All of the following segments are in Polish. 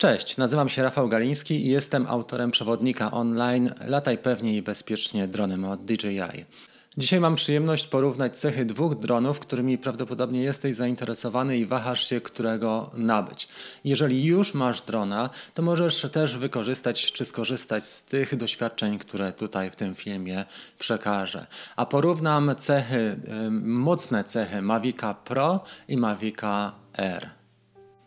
Cześć, nazywam się Rafał Galiński i jestem autorem przewodnika online Lataj pewnie i bezpiecznie dronem od DJI. Dzisiaj mam przyjemność porównać cechy dwóch dronów, którymi prawdopodobnie jesteś zainteresowany i wahasz się, którego nabyć. Jeżeli już masz drona, to możesz też wykorzystać czy skorzystać z tych doświadczeń, które tutaj w tym filmie przekażę. A porównam cechy, mocne cechy Mavica Pro i Mavica Air.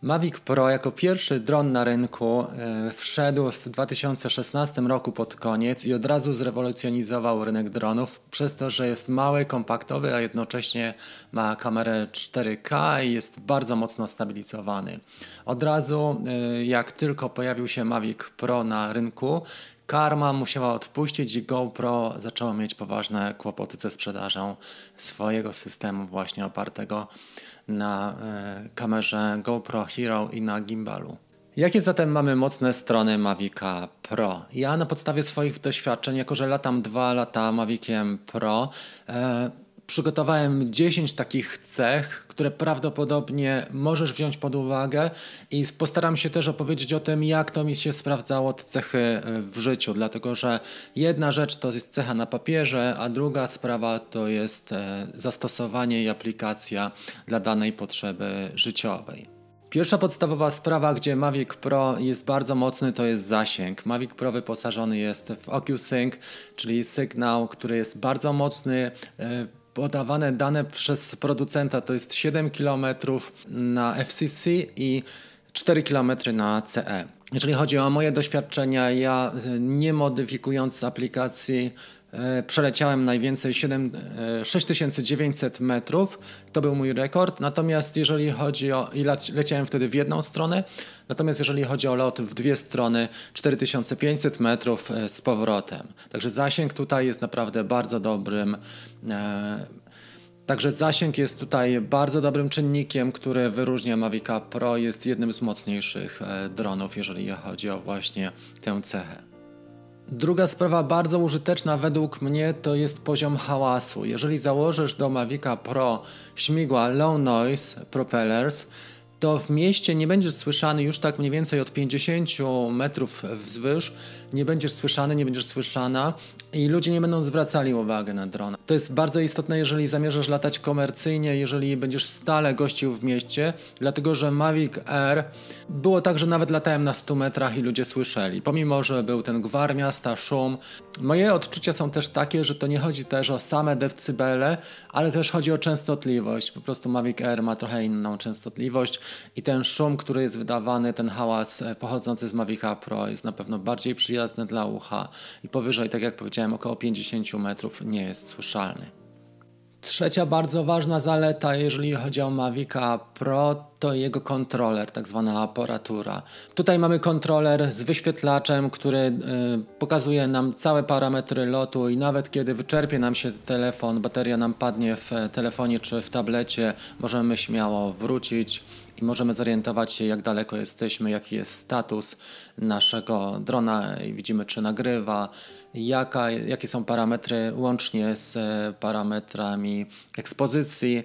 Mavic Pro jako pierwszy dron na rynku e, wszedł w 2016 roku pod koniec i od razu zrewolucjonizował rynek dronów przez to, że jest mały, kompaktowy, a jednocześnie ma kamerę 4K i jest bardzo mocno stabilizowany. Od razu e, jak tylko pojawił się Mavic Pro na rynku, karma musiała odpuścić i GoPro zaczęło mieć poważne kłopoty ze sprzedażą swojego systemu właśnie opartego na e, kamerze GoPro Hero i na gimbalu. Jakie zatem mamy mocne strony Mavica Pro? Ja na podstawie swoich doświadczeń, jako że latam dwa lata Maviciem Pro, e, przygotowałem 10 takich cech, które prawdopodobnie możesz wziąć pod uwagę i postaram się też opowiedzieć o tym, jak to mi się sprawdzało te cechy e, w życiu, dlatego że jedna rzecz to jest cecha na papierze, a druga sprawa to jest e, zastosowanie i aplikacja dla danej potrzeby życiowej. Pierwsza podstawowa sprawa, gdzie Mavic Pro jest bardzo mocny, to jest zasięg. Mavic Pro wyposażony jest w OcuSync, czyli sygnał, który jest bardzo mocny, e, podawane dane przez producenta to jest 7 km na FCC i 4 km na CE. Jeżeli chodzi o moje doświadczenia, ja e, nie modyfikując aplikacji E, przeleciałem najwięcej 7, 6900 e, metrów, to był mój rekord. Natomiast jeżeli chodzi o, i leciałem wtedy w jedną stronę, natomiast jeżeli chodzi o lot w dwie strony, 4500 metrów e, z powrotem. Także zasięg tutaj jest naprawdę bardzo dobrym. Także zasięg jest tutaj bardzo dobrym czynnikiem, który wyróżnia Mavica Pro, jest jednym z mocniejszych dronów, jeżeli chodzi o właśnie tę cechę. Druga sprawa bardzo użyteczna według mnie to jest poziom hałasu. Jeżeli założysz do Mavica Pro śmigła Low Noise Propellers, to w mieście nie będziesz słyszany już tak mniej więcej od 50 metrów wzwyż, nie będziesz słyszany, nie będziesz słyszana i ludzie nie będą zwracali uwagi na drona. To jest bardzo istotne, jeżeli zamierzasz latać komercyjnie, jeżeli będziesz stale gościł w mieście, dlatego że Mavic Air było tak, że nawet latałem na 100 metrach i ludzie słyszeli, pomimo, że był ten gwar miasta, szum. Moje odczucia są też takie, że to nie chodzi też o same decybele, ale też chodzi o częstotliwość. Po prostu Mavic Air ma trochę inną częstotliwość i ten szum, który jest wydawany, ten hałas e, pochodzący z Mavica Pro jest na pewno bardziej przyjazny dla ucha i powyżej, tak jak powiedziałem, około 50 metrów nie jest słyszalny. Trzecia bardzo ważna zaleta, jeżeli chodzi o Mavica Pro, to jego kontroler, tak zwana aparatura. Tutaj mamy kontroler z wyświetlaczem, który y, pokazuje nam całe parametry lotu i nawet kiedy wyczerpie nam się telefon, bateria nam padnie w e, telefonie czy w tablecie, możemy śmiało wrócić możemy zorientować się, jak daleko jesteśmy, jaki jest status naszego drona i widzimy, czy nagrywa, jaka, jakie są parametry łącznie z parametrami ekspozycji.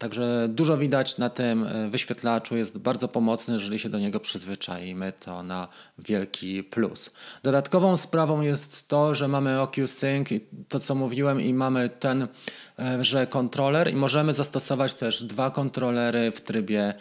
Także dużo widać na tym e, wyświetlaczu, jest bardzo pomocny, jeżeli się do niego przyzwyczajimy, to na wielki plus. Dodatkową sprawą jest to, że mamy OQ-Sync, to co mówiłem, i mamy ten, e, że kontroler i możemy zastosować też dwa kontrolery w trybie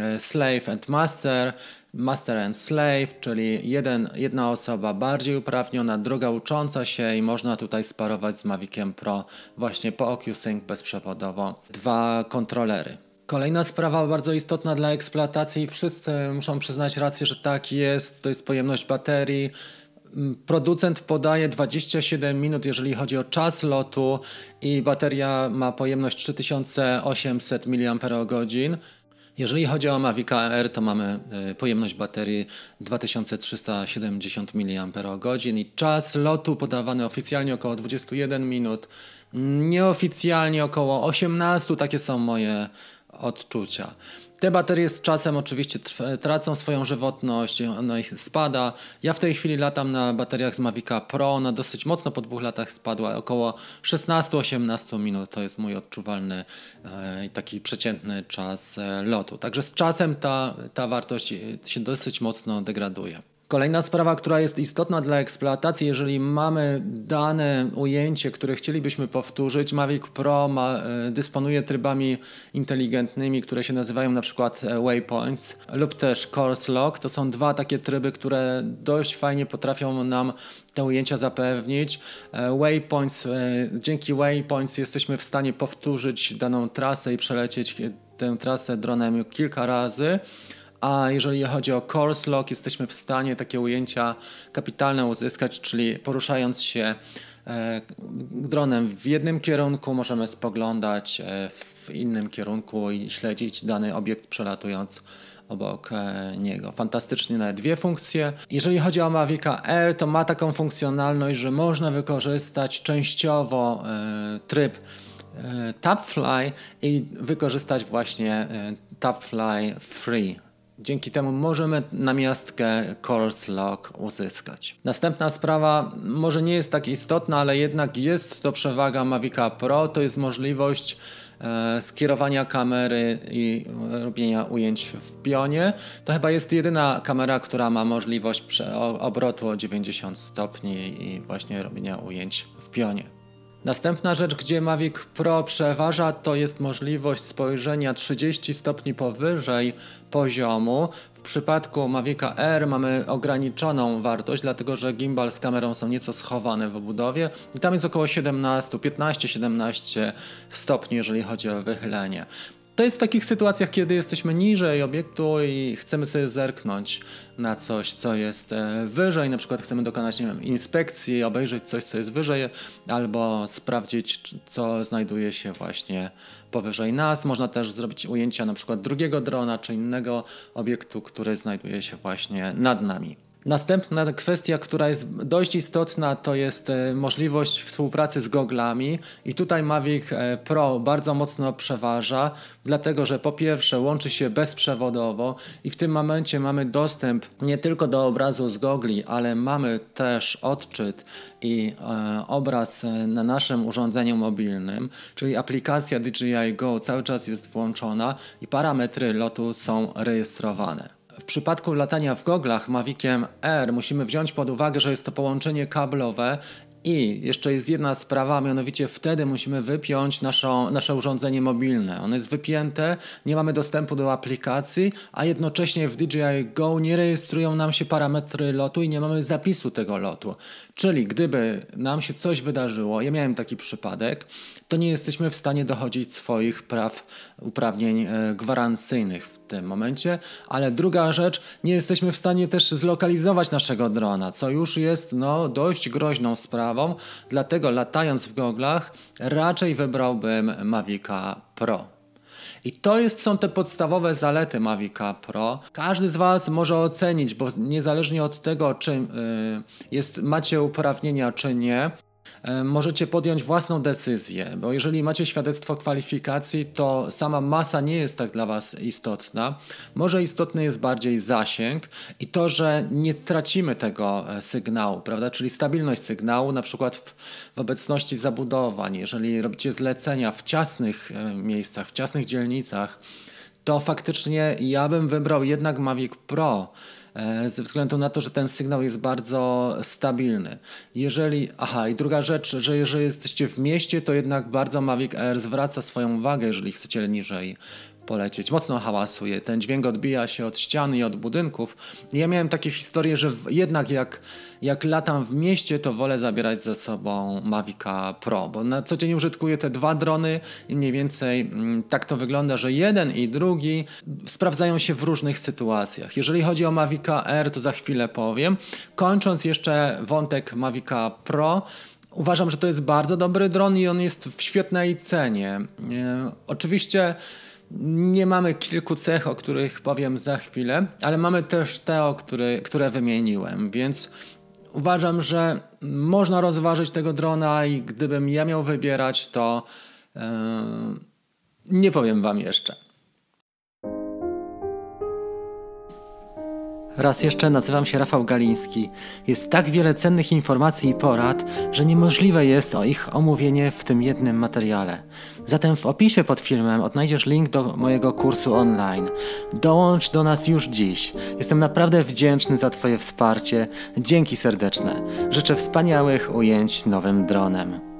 e, Slave and Master. Master and Slave, czyli jeden, jedna osoba bardziej uprawniona, druga ucząca się i można tutaj sparować z Maviciem Pro właśnie po OcuSync bezprzewodowo dwa kontrolery. Kolejna sprawa bardzo istotna dla eksploatacji, wszyscy muszą przyznać rację, że tak jest, to jest pojemność baterii. Mm, producent podaje 27 minut, jeżeli chodzi o czas lotu i bateria ma pojemność 3800 mAh. Jeżeli chodzi o Mavic Air, to mamy e, pojemność baterii 2370 mAh i czas lotu podawany oficjalnie około 21 minut, nieoficjalnie około 18, takie są moje odczucia. Te baterie z czasem oczywiście tracą swoją żywotność, ona ich spada. Ja w tej chwili latam na bateriach z Mavica Pro, ona dosyć mocno po dwóch latach spadła, około 16-18 minut to jest mój odczuwalny e, i taki przeciętny czas e, lotu. Także z czasem ta, ta wartość e, się dosyć mocno degraduje. Kolejna sprawa, która jest istotna dla eksploatacji, jeżeli mamy dane ujęcie, które chcielibyśmy powtórzyć, Mavic Pro ma, e, dysponuje trybami inteligentnymi, które się nazywają na przykład e, Waypoints lub też Course Log. To są dwa takie tryby, które dość fajnie potrafią nam te ujęcia zapewnić. E, waypoints, dzięki Waypoints jesteśmy w stanie powtórzyć daną trasę i przelecieć tę trasę dronem kilka razy a jeżeli chodzi o course lock, jesteśmy w stanie takie ujęcia kapitalne uzyskać, czyli poruszając się e, dronem w jednym kierunku możemy spoglądać e, w innym kierunku i śledzić dany obiekt przelatując obok e, niego. Fantastycznie dwie funkcje. Jeżeli chodzi o Mavica Air, to ma taką funkcjonalność, że można wykorzystać częściowo tryb TapFly i wykorzystać właśnie TapFly Free Dzięki temu możemy namiastkę Coles Lock uzyskać. Następna sprawa może nie jest tak istotna, ale jednak jest to przewaga Mavica Pro, to jest możliwość e, skierowania kamery i e, robienia ujęć w pionie. To chyba jest jedyna kamera, która ma możliwość obrotu o 90 stopni i właśnie robienia ujęć w pionie. Następna rzecz, gdzie Mavic Pro przeważa, to jest możliwość spojrzenia 30 stopni powyżej poziomu. W przypadku Mavica R mamy ograniczoną wartość, dlatego że gimbal z kamerą są nieco schowane w obudowie i tam jest około 17, 15-17 stopni, jeżeli chodzi o wychylenie. To jest w takich sytuacjach, kiedy jesteśmy niżej obiektu i chcemy sobie zerknąć na coś, co jest e, wyżej. Na przykład chcemy dokonać nie wiem, inspekcji, obejrzeć coś, co jest wyżej, albo sprawdzić, co znajduje się właśnie powyżej nas. Można też zrobić ujęcia na przykład drugiego drona czy innego obiektu, który znajduje się właśnie nad nami. Następna kwestia, która jest dość istotna, to jest e, możliwość współpracy z goglami i tutaj Mavic e, Pro bardzo mocno przeważa, dlatego że po pierwsze łączy się bezprzewodowo i w tym momencie mamy dostęp nie tylko do obrazu z gogli, ale mamy też odczyt i e, obraz na naszym urządzeniu mobilnym, czyli aplikacja DJI Go cały czas jest włączona i parametry lotu są rejestrowane. W przypadku latania w goglach Maviciem R musimy wziąć pod uwagę, że jest to połączenie kablowe i jeszcze jest jedna sprawa, mianowicie wtedy musimy wypiąć naszą, nasze urządzenie mobilne. Ono jest wypięte, nie mamy dostępu do aplikacji, a jednocześnie w DJI Go nie rejestrują nam się parametry lotu i nie mamy zapisu tego lotu. Czyli gdyby nam się coś wydarzyło, ja miałem taki przypadek, to nie jesteśmy w stanie dochodzić swoich praw, uprawnień e, gwarancyjnych w tym momencie. Ale druga rzecz, nie jesteśmy w stanie też zlokalizować naszego drona, co już jest no, dość groźną sprawą dlatego latając w goglach raczej wybrałbym Mavica Pro. I to jest, są te podstawowe zalety Mavica Pro. Każdy z Was może ocenić, bo niezależnie od tego, czy yy, jest, macie uprawnienia, czy nie, E, możecie podjąć własną decyzję, bo jeżeli macie świadectwo kwalifikacji, to sama masa nie jest tak dla Was istotna. Może istotny jest bardziej zasięg i to, że nie tracimy tego e, sygnału, prawda? Czyli stabilność sygnału, na przykład w, w obecności zabudowań, jeżeli robicie zlecenia w ciasnych e, miejscach, w ciasnych dzielnicach, to faktycznie ja bym wybrał jednak Mavic Pro E, ze względu na to, że ten sygnał jest bardzo stabilny. Jeżeli, aha, i druga rzecz, że jeżeli jesteście w mieście, to jednak bardzo Mavic Air zwraca swoją uwagę, jeżeli chcecie niżej polecieć. Mocno hałasuje, ten dźwięk odbija się od ściany i od budynków. Ja miałem takie historie, że jednak jak, jak latam w mieście, to wolę zabierać ze sobą Mavica Pro, bo na co dzień użytkuję te dwa drony i mniej więcej mm, tak to wygląda, że jeden i drugi sprawdzają się w różnych sytuacjach. Jeżeli chodzi o Mavica Air, to za chwilę powiem. Kończąc jeszcze wątek Mavica Pro, Uważam, że to jest bardzo dobry dron i on jest w świetnej cenie. E, oczywiście nie mamy kilku cech, o których powiem za chwilę, ale mamy też te, o który, które wymieniłem, więc uważam, że można rozważyć tego drona i gdybym ja miał wybierać, to yy, nie powiem wam jeszcze. Raz jeszcze nazywam się Rafał Galiński. Jest tak wiele cennych informacji i porad, że niemożliwe jest o ich omówienie w tym jednym materiale. Zatem w opisie pod filmem odnajdziesz link do mojego kursu online. Dołącz do nas już dziś. Jestem naprawdę wdzięczny za Twoje wsparcie. Dzięki serdeczne. Życzę wspaniałych ujęć nowym dronem.